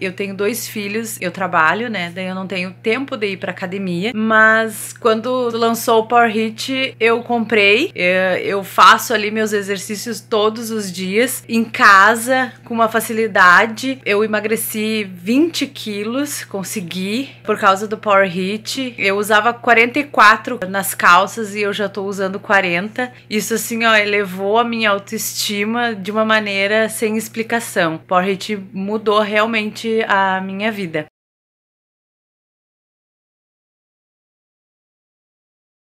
Eu tenho dois filhos, eu trabalho, né? Daí eu não tenho tempo de ir pra academia. Mas quando lançou o Power Hit, eu comprei. É, eu faço ali meus exercícios todos os dias, em casa, com uma facilidade. Eu emagreci 20 quilos, consegui, por causa do Power Hit. Eu usava 44 nas calças e eu já tô usando 40. Isso, assim, ó, elevou a minha autoestima de uma maneira sem explicação. Power Hit mudou realmente durante a minha vida.